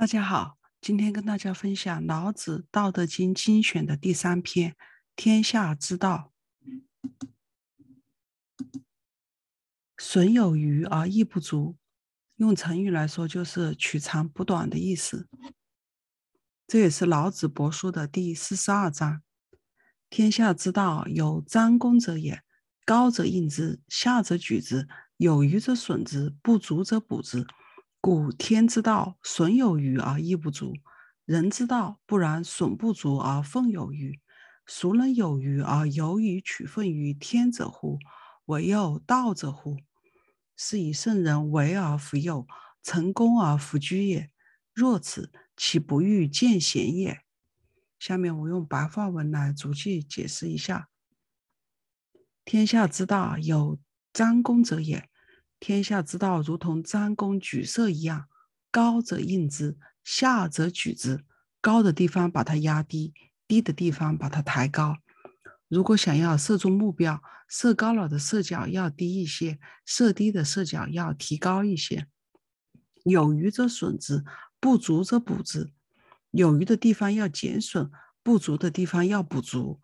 大家好，今天跟大家分享老子《道德经》精选的第三篇《天下之道》，损有余而益不足。用成语来说，就是取长补短的意思。这也是老子帛书的第四十二章：“天下之道，有张弓者也，高者应之，下者举之；有余则损之，不足则补之。”故天之道，损有余而益不足；人之道，不然，损不足而奉有余。孰能有余而有以取奉于天者乎？唯有道者乎？是以圣人，为而弗有，成功而弗居也。若此，其不欲见贤也。下面我用白话文来逐句解释一下：天下之大，有张公者也。天下之道，如同张弓举射一样，高则应之，下则举之。高的地方把它压低，低的地方把它抬高。如果想要射中目标，射高了的射角要低一些，射低的射角要提高一些。有余则损之，不足则补之。有余的地方要减损，不足的地方要补足。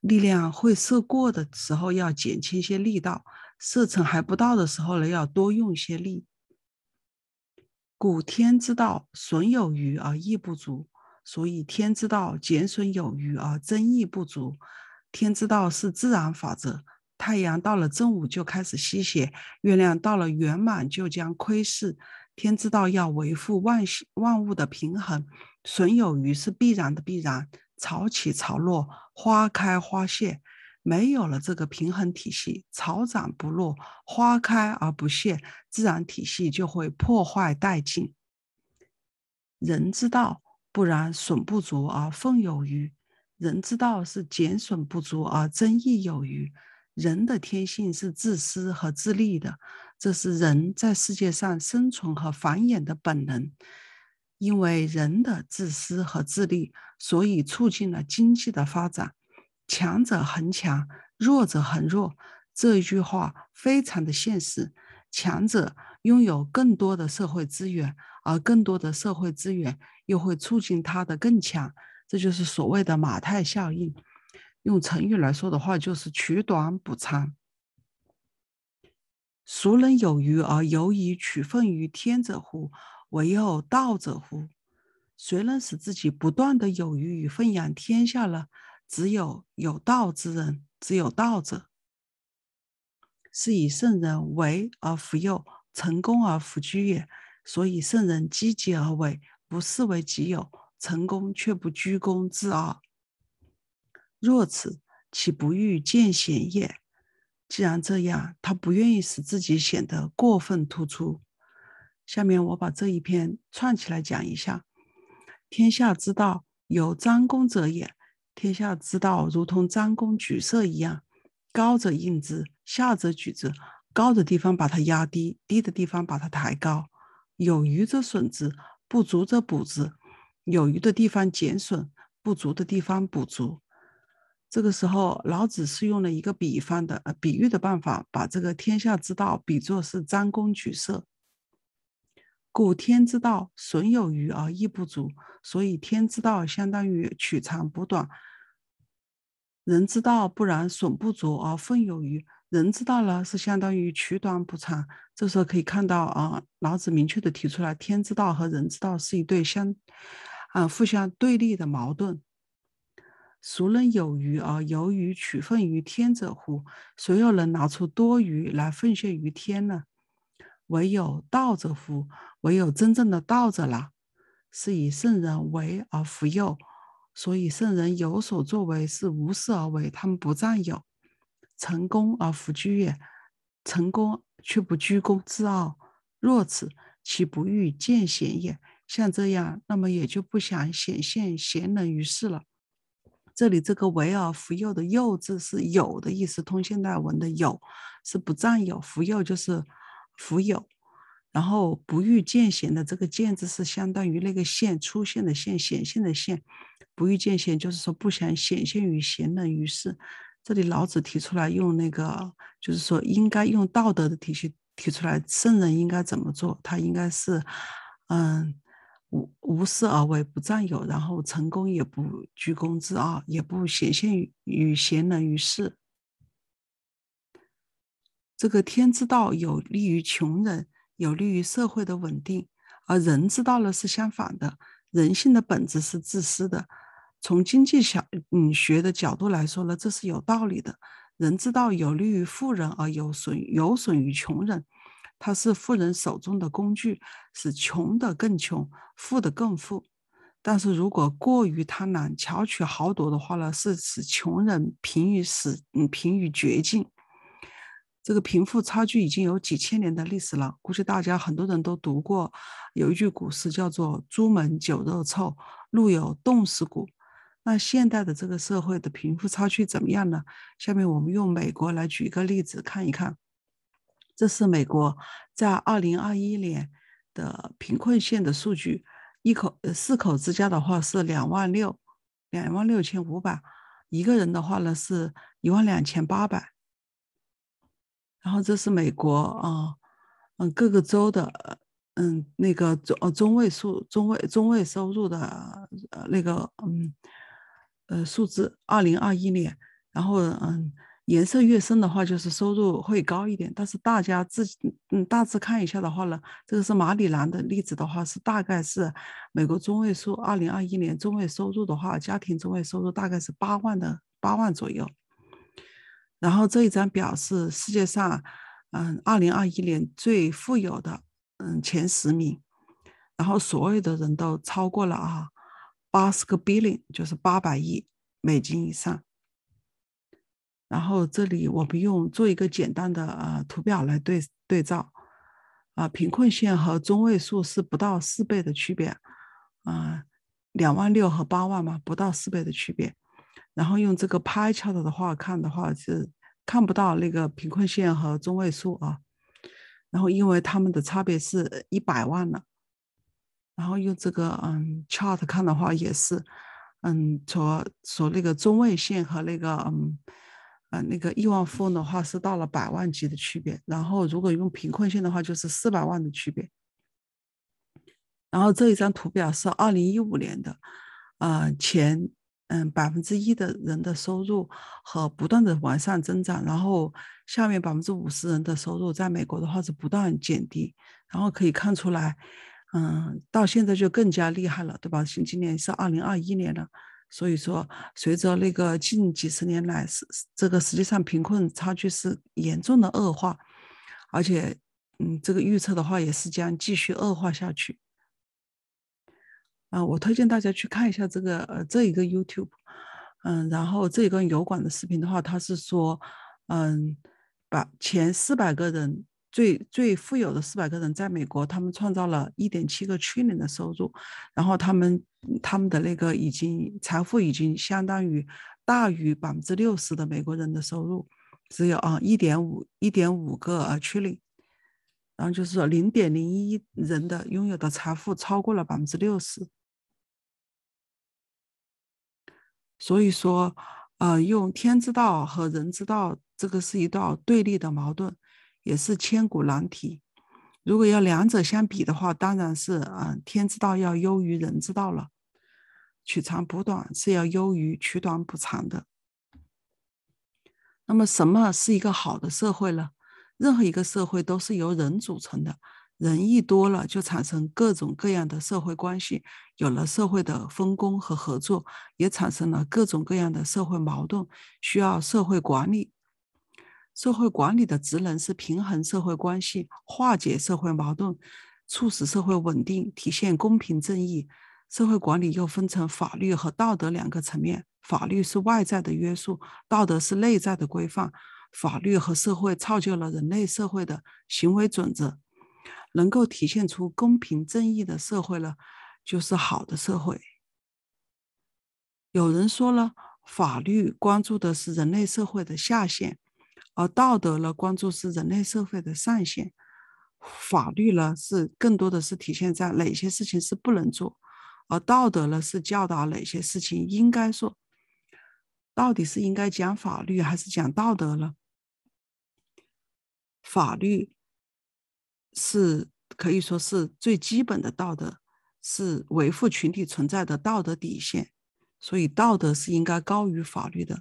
力量会射过的时候，要减轻些力道。射程还不到的时候呢，要多用一些力。古天之道，损有余而益不足，所以天之道减损有余而增益不足。天之道是自然法则，太阳到了正午就开始吸血，月亮到了圆满就将亏视。天之道要维护万万物的平衡，损有余是必然的必然。潮起潮落，花开花谢。没有了这个平衡体系，草长不落，花开而不谢，自然体系就会破坏殆尽。人之道，不然损不足而奉有余；人之道是减损不足而增益有余。人的天性是自私和自利的，这是人在世界上生存和繁衍的本能。因为人的自私和自利，所以促进了经济的发展。强者恒强，弱者恒弱，这一句话非常的现实。强者拥有更多的社会资源，而更多的社会资源又会促进他的更强，这就是所谓的马太效应。用成语来说的话，就是取短补长。孰能有余而犹以取分于天者乎？唯有道者乎？谁能使自己不断的有余与奉养天下呢？只有有道之人，只有道者，是以圣人为而弗有，成功而弗居也。所以，圣人积极而为，不视为己有；成功却不居功自傲。若此，岂不欲见贤也？既然这样，他不愿意使自己显得过分突出。下面我把这一篇串起来讲一下：天下之道，有张公者也。天下之道，如同张弓举射一样，高者应之，下者举之；高的地方把它压低，低的地方把它抬高；有余则损之，不足则补之；有余的地方减损，不足的地方补足。这个时候，老子是用了一个比方的呃比喻的办法，把这个天下之道比作是张弓举射。故天之道，损有余而益不足，所以天之道相当于取长补短；人之道不然，损不足而奉有余。人之道呢，是相当于取短补长。这时候可以看到啊，老子明确的提出来，天之道和人之道是一对相啊互相对立的矛盾。孰能有余而由于取奉于天者乎？谁又能拿出多余来奉献于天呢？唯有道者福，唯有真正的道者了。是以圣人为而福佑，所以圣人有所作为是无事而为，他们不占有。成功而弗居也，成功却不居功自傲。若此，其不欲见贤也。像这样，那么也就不想显现贤人于世了。这里这个为而弗佑”的“佑”字是有的意思，通现代文的“有”，是不占有。弗佑”就是。福有，然后不欲见贤的这个见字是相当于那个现出现的现显现的现，不欲见贤就是说不想显现于贤人于世。这里老子提出来用那个，就是说应该用道德的体系提出来，圣人应该怎么做？他应该是，嗯，无无私而为，不占有，然后成功也不居功自傲，也不显现于与贤人于世。这个天之道有利于穷人，有利于社会的稳定，而人之道呢是相反的。人性的本质是自私的，从经济小嗯学的角度来说呢，这是有道理的。人之道有利于富人，而有损有损于穷人，它是富人手中的工具，使穷的更穷，富的更富。但是如果过于贪婪、巧取豪夺的话呢，是使穷人贫于死，嗯，贫于绝境。这个贫富差距已经有几千年的历史了，估计大家很多人都读过，有一句古诗叫做“朱门酒肉臭，路有冻死骨”。那现代的这个社会的贫富差距怎么样呢？下面我们用美国来举一个例子看一看。这是美国在二零二一年的贫困县的数据，一口四口之家的话是两万六，两万六千五百，一个人的话呢是一万两千八百。然后这是美国啊，嗯，各个州的，嗯，那个中呃中位数中位中位收入的那个嗯呃数字，二零二一年。然后嗯，颜色越深的话就是收入会高一点。但是大家自己嗯大致看一下的话呢，这个是马里兰的例子的话是大概是美国中位数二零二一年中位收入的话，家庭中位收入大概是八万的八万左右。然后这一张表是世界上，嗯，二零二一年最富有的，嗯，前十名，然后所有的人都超过了啊，八十个 billion，就是八百亿美金以上。然后这里我们用做一个简单的呃图表来对对照，啊，贫困线和中位数是不到四倍的区别，啊，两万六和八万嘛，不到四倍的区别。然后用这个 pie chart 的话看的话是看不到那个贫困线和中位数啊，然后因为他们的差别是一百万了，然后用这个嗯 chart 看的话也是，嗯所所那个中位线和那个嗯啊那个亿万富翁的话是到了百万级的区别，然后如果用贫困线的话就是四百万的区别，然后这一张图表是二零一五年的，啊前。嗯，百分之一的人的收入和不断的往上增长，然后下面百分之五十人的收入，在美国的话是不断减低，然后可以看出来，嗯，到现在就更加厉害了，对吧？今今年是二零二一年了，所以说，随着那个近几十年来，是这个实际上贫困差距是严重的恶化，而且，嗯，这个预测的话也是将继续恶化下去。啊，我推荐大家去看一下这个呃，这一个 YouTube，嗯，然后这一个油管的视频的话，他是说，嗯，把前四百个人最最富有的四百个人在美国，他们创造了一点七个 trillion 的收入，然后他们他们的那个已经财富已经相当于大于百分之六十的美国人的收入，只有啊一点五一点五个 trillion。然后就是说零点零一人的拥有的财富超过了百分之六十。所以说，呃，用天之道和人之道，这个是一道对立的矛盾，也是千古难题。如果要两者相比的话，当然是，嗯，天之道要优于人之道了。取长补短是要优于取短补长的。那么，什么是一个好的社会呢？任何一个社会都是由人组成的。人一多了，就产生各种各样的社会关系，有了社会的分工和合作，也产生了各种各样的社会矛盾，需要社会管理。社会管理的职能是平衡社会关系、化解社会矛盾、促使社会稳定、体现公平正义。社会管理又分成法律和道德两个层面，法律是外在的约束，道德是内在的规范。法律和社会造就了人类社会的行为准则。能够体现出公平正义的社会呢，就是好的社会。有人说了，法律关注的是人类社会的下限，而道德呢关注是人类社会的上限。法律呢是更多的是体现在哪些事情是不能做，而道德呢是教导哪些事情应该做。到底是应该讲法律还是讲道德呢？法律。是可以说是最基本的道德，是维护群体存在的道德底线。所以，道德是应该高于法律的。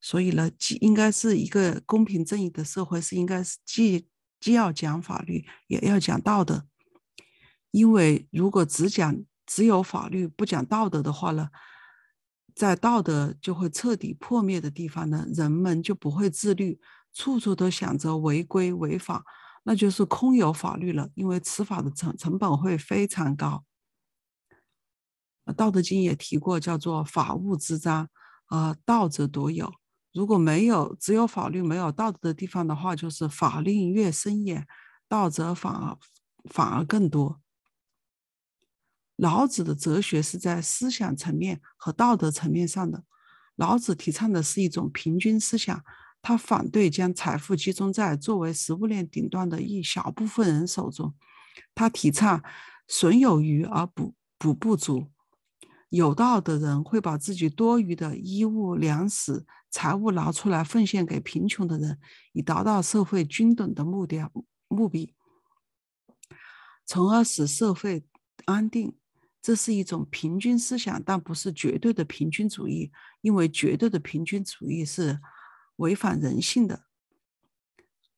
所以呢，既应该是一个公平正义的社会，是应该是既既要讲法律，也要讲道德。因为如果只讲只有法律不讲道德的话呢，在道德就会彻底破灭的地方呢，人们就不会自律，处处都想着违规违法。那就是空有法律了，因为此法的成成本会非常高。道德经》也提过，叫做法物之章，呃，道者独有。如果没有，只有法律没有道德的地方的话，就是法令越森严，道则反而反而更多。老子的哲学是在思想层面和道德层面上的，老子提倡的是一种平均思想。他反对将财富集中在作为食物链顶端的一小部分人手中。他提倡“损有余而补补不足”，有道的人会把自己多余的衣物、粮食、财物拿出来奉献给贫穷的人，以达到社会均等的目的目的，从而使社会安定。这是一种平均思想，但不是绝对的平均主义，因为绝对的平均主义是。违反人性的，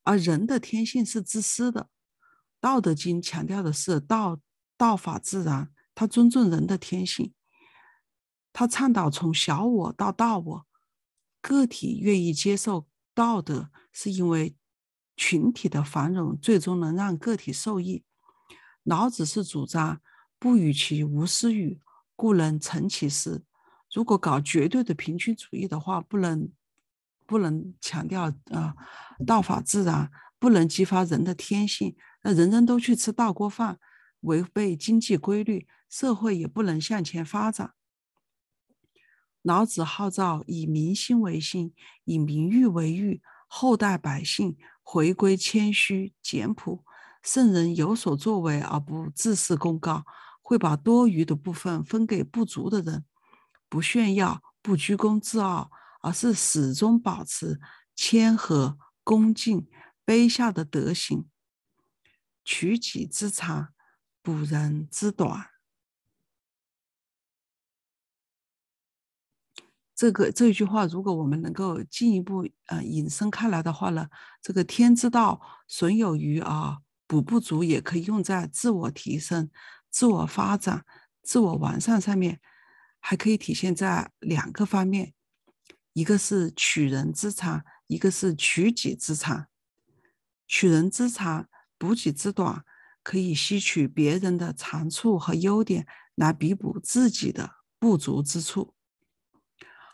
而人的天性是自私的。《道德经》强调的是“道，道法自然”，他尊重人的天性，他倡导从小我到大我，个体愿意接受道德，是因为群体的繁荣最终能让个体受益。老子是主张“不与其无私与，故能成其私”。如果搞绝对的平均主义的话，不能。不能强调啊，道法自然，不能激发人的天性。那人人都去吃大锅饭，违背经济规律，社会也不能向前发展。老子号召以民心为心，以民欲为欲，厚待百姓，回归谦虚简朴。圣人有所作为而不自视功高，会把多余的部分分给不足的人，不炫耀，不居功自傲。而是始终保持谦和、恭敬、悲下的德行，取己之长，补人之短。这个这句话，如果我们能够进一步呃引申开来的话呢，这个天之道，损有余啊，补不足，也可以用在自我提升、自我发展、自我完善上面，还可以体现在两个方面。一个是取人之长，一个是取己之长。取人之长补己之短，可以吸取别人的长处和优点来弥补自己的不足之处；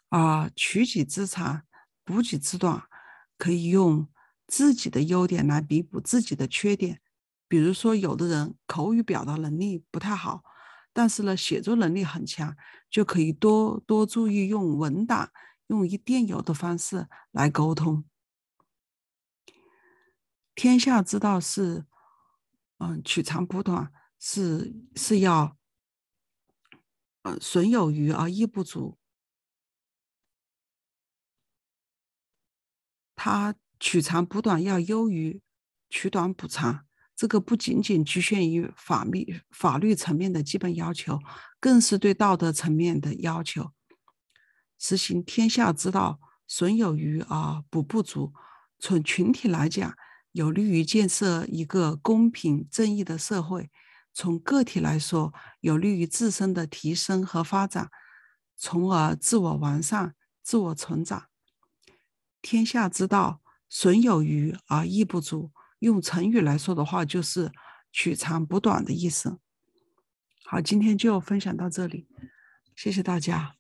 而取己之长补己之短，可以用自己的优点来弥补自己的缺点。比如说，有的人口语表达能力不太好，但是呢，写作能力很强，就可以多多注意用文档。用以电邮的方式来沟通。天下之道是，嗯，取长补短是是要，呃，损有余而益不足。他取长补短要优于取短补长。这个不仅仅局限于法律法律层面的基本要求，更是对道德层面的要求。实行天下之道，损有余而补不足。从群体来讲，有利于建设一个公平正义的社会；从个体来说，有利于自身的提升和发展，从而自我完善、自我成长。天下之道，损有余而益不足。用成语来说的话，就是取长补短的意思。好，今天就分享到这里，谢谢大家。